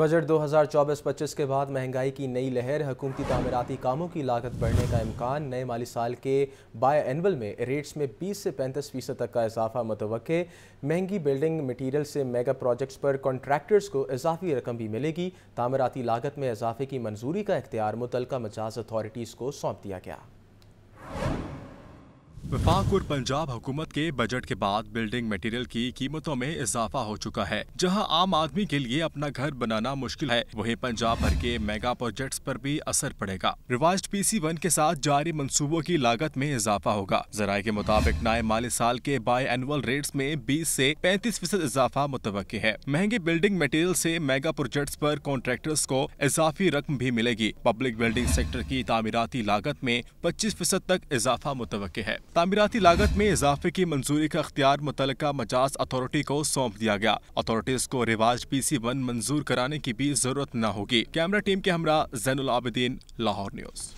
budget 2024-25 के बाद महंगाई की नई लहर हकूमती तमीराती कामों की लागत बढ़ने का इम्कान नए माली साल के बाय एनवल में रेट्स में 20 से 35 फीसद तक का इजाफा मतव महंगी बिल्डिंग मटेरियल से मेगा प्रोजेक्ट्स पर कॉन्ट्रैक्टर्स को इजाफी रकम भी मिलेगी तमीराती लागत में इजाफे की मंजूरी का इख्तियार मुतलका मजाज अथॉरिटीज़ को सौंप दिया गया वफाक और पंजाब हुकूमत के बजट के बाद बिल्डिंग मटेरियल की कीमतों में इजाफा हो चुका है जहां आम आदमी के लिए अपना घर बनाना मुश्किल है वहीं पंजाब भर के मेगा प्रोजेक्ट्स पर भी असर पड़ेगा रिवाइज पीसी वन के साथ जारी मनसूबों की लागत में इजाफा होगा जराये के मुताबिक नए माली साल के बाय एनुअल रेट्स में बीस ऐसी पैंतीस फीसद इजाफा मुतव है महंगे बिल्डिंग मटेरियल ऐसी मेगा प्रोजेक्ट्स आरोप कॉन्ट्रैक्टर्स को इजाफी रकम भी मिलेगी पब्लिक बिल्डिंग सेक्टर की तमीराती लागत में पच्चीस फीसद तक इजाफा मुतव है तमीराती लागत में इजाफे की मंजूरी का अख्तियार मुतल मजाज अथॉरिटी को सौंप दिया गया अथॉरिटीज को रिवाज पी सी वन मंजूर कराने की भी जरूरत न होगी कैमरा टीम के हमरा जैन आबदीन लाहौर न्यूज